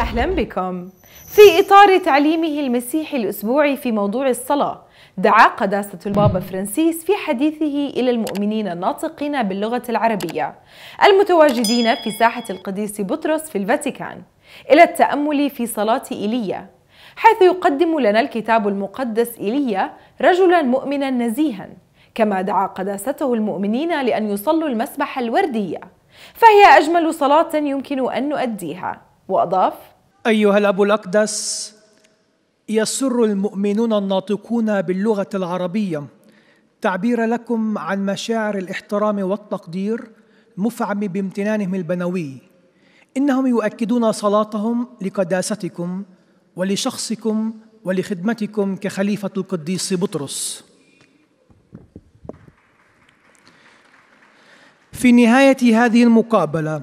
أهلا بكم في إطار تعليمه المسيحي الأسبوعي في موضوع الصلاة دعا قداسة البابا فرانسيس في حديثه إلى المؤمنين الناطقين باللغة العربية المتواجدين في ساحة القديس بطرس في الفاتيكان إلى التأمل في صلاة إيليا حيث يقدم لنا الكتاب المقدس إيليا رجلا مؤمنا نزيها كما دعا قداسته المؤمنين لأن يصلوا المسبح الوردية فهي أجمل صلاة يمكن أن نؤديها وأضاف أيها الأب الأقدس يسر المؤمنون الناطقون باللغة العربية تعبير لكم عن مشاعر الاحترام والتقدير مفعم بامتنانهم البنوي إنهم يؤكدون صلاتهم لقداستكم ولشخصكم ولخدمتكم كخليفة القديس بطرس في نهاية هذه المقابلة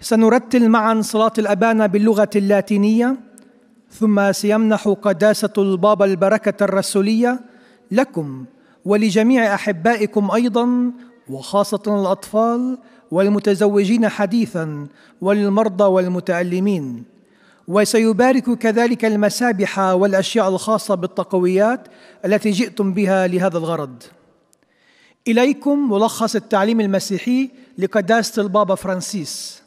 سنرتل معا صلاة الأبانة باللغة اللاتينية ثم سيمنح قداسة البابا البركة الرسولية لكم ولجميع أحبائكم أيضا وخاصة الأطفال والمتزوجين حديثا والمرضى والمتألمين وسيبارك كذلك المسابح والأشياء الخاصة بالتقويات التي جئتم بها لهذا الغرض إليكم ملخص التعليم المسيحي لقداسة البابا فرانسيس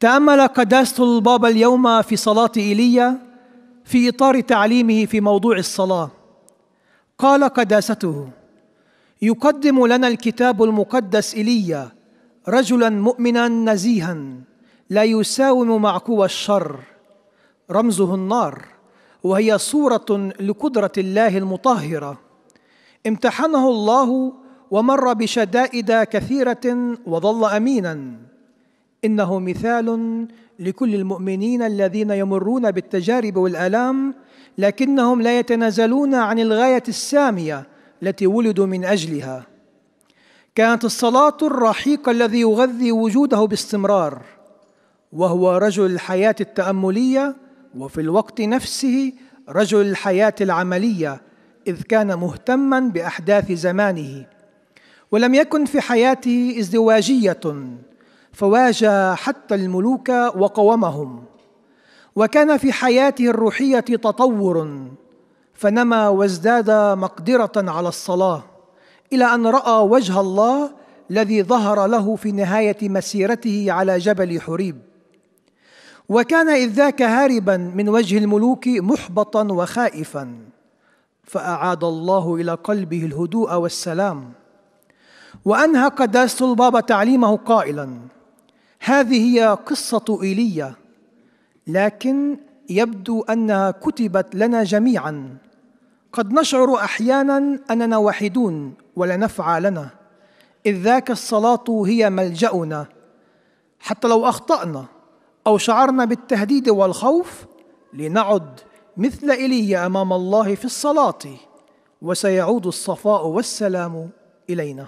تامل قداسه البابا اليوم في صلاه ايليا في اطار تعليمه في موضوع الصلاه قال قداسته يقدم لنا الكتاب المقدس ايليا رجلا مؤمنا نزيها لا يساوم مع قوى الشر رمزه النار وهي صوره لقدره الله المطهره امتحنه الله ومر بشدائد كثيره وظل امينا انه مثال لكل المؤمنين الذين يمرون بالتجارب والالام لكنهم لا يتنازلون عن الغايه الساميه التي ولدوا من اجلها كانت الصلاه الرحيق الذي يغذي وجوده باستمرار وهو رجل الحياه التامليه وفي الوقت نفسه رجل الحياه العمليه اذ كان مهتما باحداث زمانه ولم يكن في حياته ازدواجيه فواجه حتى الملوك وقومهم وكان في حياته الروحيه تطور فنما وازداد مقدره على الصلاه الى ان راى وجه الله الذي ظهر له في نهايه مسيرته على جبل حريب وكان اذ ذاك هاربا من وجه الملوك محبطا وخائفا فاعاد الله الى قلبه الهدوء والسلام وانهى قداسه البابا تعليمه قائلا هذه هي قصة إيليا لكن يبدو أنها كتبت لنا جميعا قد نشعر أحيانا أننا وحيدون ولا نفع لنا إذ ذاك الصلاة هي ملجأنا حتى لو أخطأنا أو شعرنا بالتهديد والخوف لنعد مثل إيليا أمام الله في الصلاة وسيعود الصفاء والسلام إلينا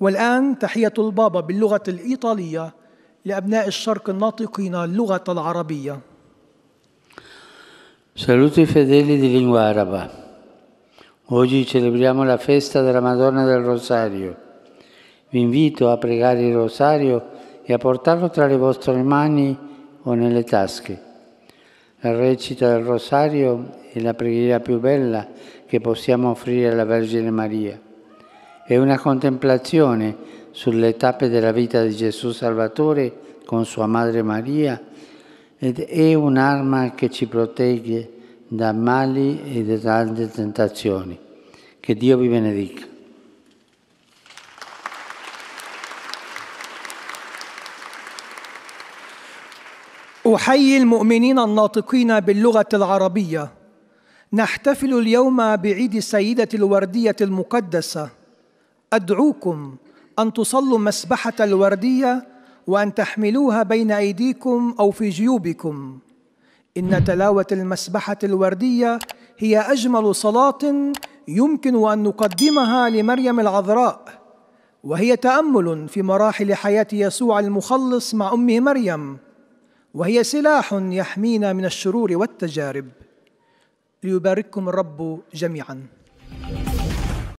والآن تحية البابا باللغة الإيطالية لأبناء الشرق الناطقين اللغة العربية Saluto i fedeli di lingua araba. Oggi celebriamo la festa della Madonna del Rosario. Vi invito a pregare il rosario e a portarlo tra le vostre mani o nelle tasche. La recita del rosario è la preghiera più bella che possiamo offrire alla Vergine Maria e una contemplazione sulle tappe della vita di Gesù Salvatore con sua Madre Maria ed è un'arma che ci protegge da mali e da tante tentazioni. Che Dio vi benedica. احيي المؤمنين الناطقين باللغه العربيه نحتفل اليوم بعيد السيده الورديه المقدسه أدعوكم أن تصلوا مسبحة الوردية وأن تحملوها بين أيديكم أو في جيوبكم إن تلاوة المسبحة الوردية هي أجمل صلاة يمكن أن نقدمها لمريم العذراء وهي تأمل في مراحل حياة يسوع المخلص مع أمه مريم وهي سلاح يحمينا من الشرور والتجارب ليبارككم الرب جميعاً